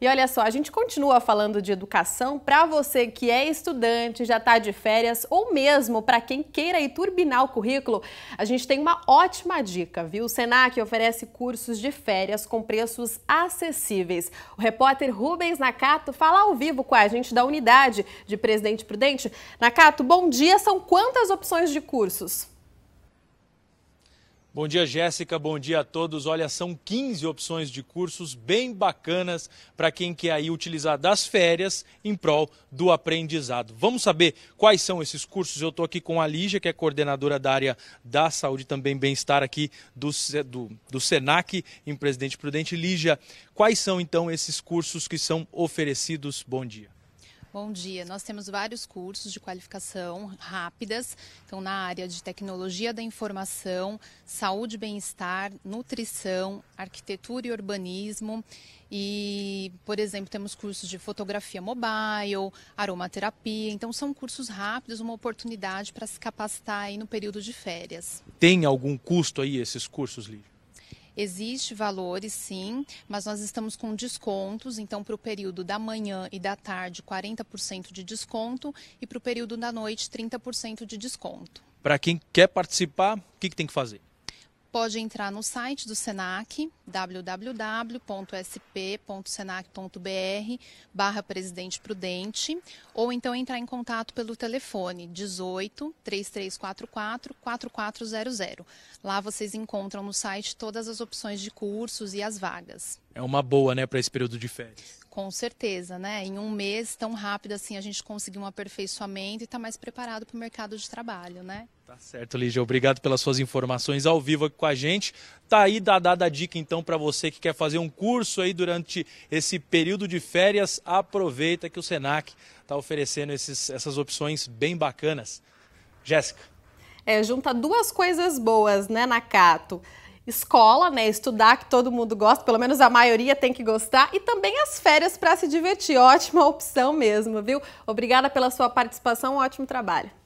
E olha só, a gente continua falando de educação para você que é estudante, já está de férias ou mesmo para quem queira ir turbinar o currículo. A gente tem uma ótima dica, viu? O Senac oferece cursos de férias com preços acessíveis. O repórter Rubens Nakato fala ao vivo com a gente da unidade de Presidente Prudente. Nakato, bom dia. São quantas opções de cursos? Bom dia, Jéssica. Bom dia a todos. Olha, são 15 opções de cursos bem bacanas para quem quer aí utilizar das férias em prol do aprendizado. Vamos saber quais são esses cursos. Eu estou aqui com a Lígia, que é coordenadora da área da saúde e também bem-estar aqui do, do, do SENAC em Presidente Prudente. Lígia, quais são então esses cursos que são oferecidos? Bom dia. Bom dia. Nós temos vários cursos de qualificação rápidas, então na área de tecnologia da informação, saúde e bem-estar, nutrição, arquitetura e urbanismo. E, por exemplo, temos cursos de fotografia mobile, aromaterapia. Então são cursos rápidos, uma oportunidade para se capacitar aí no período de férias. Tem algum custo aí esses cursos, Lívia? Existe valores, sim, mas nós estamos com descontos, então para o período da manhã e da tarde, 40% de desconto e para o período da noite, 30% de desconto. Para quem quer participar, o que, que tem que fazer? pode entrar no site do SENAC, www.sp.senac.br, barra Presidente Prudente, ou então entrar em contato pelo telefone 18 3344 4400. Lá vocês encontram no site todas as opções de cursos e as vagas é uma boa, né, para esse período de férias. Com certeza, né? Em um mês tão rápido assim a gente conseguiu um aperfeiçoamento e está mais preparado para o mercado de trabalho, né? Tá certo, Lígia. Obrigado pelas suas informações ao vivo aqui com a gente. Tá aí dada a dica então para você que quer fazer um curso aí durante esse período de férias, aproveita que o Senac está oferecendo esses, essas opções bem bacanas. Jéssica. É, junta duas coisas boas, né, Nakato? escola, né, estudar que todo mundo gosta, pelo menos a maioria tem que gostar, e também as férias para se divertir. Ótima opção mesmo, viu? Obrigada pela sua participação, um ótimo trabalho.